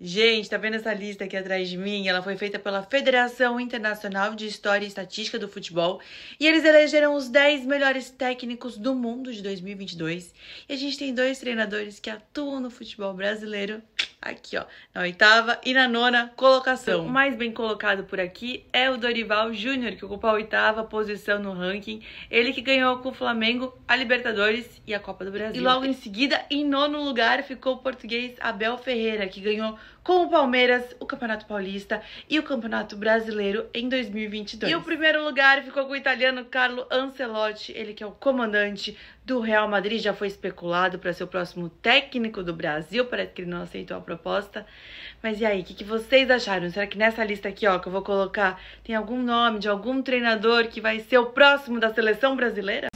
Gente, tá vendo essa lista aqui atrás de mim? Ela foi feita pela Federação Internacional de História e Estatística do Futebol e eles elegeram os 10 melhores técnicos do mundo de 2022. E a gente tem dois treinadores que atuam no futebol brasileiro aqui, ó, na oitava e na nona colocação. O mais bem colocado por aqui é o Dorival Júnior, que ocupa a oitava posição no ranking. Ele que ganhou com o Flamengo a Libertadores e a Copa do Brasil. E logo em seguida, em nono lugar, ficou o português Abel Ferreira, que ganhou com o Palmeiras o Campeonato Paulista e o Campeonato Brasileiro em 2022. E o primeiro lugar ficou com o italiano Carlo Ancelotti, ele que é o comandante do Real Madrid já foi especulado para ser o próximo técnico do Brasil, parece que ele não aceitou a proposta. Mas e aí, o que, que, vocês acharam? Será que nessa lista aqui, ó, que eu vou colocar, tem algum nome de algum treinador que vai ser o próximo da seleção brasileira?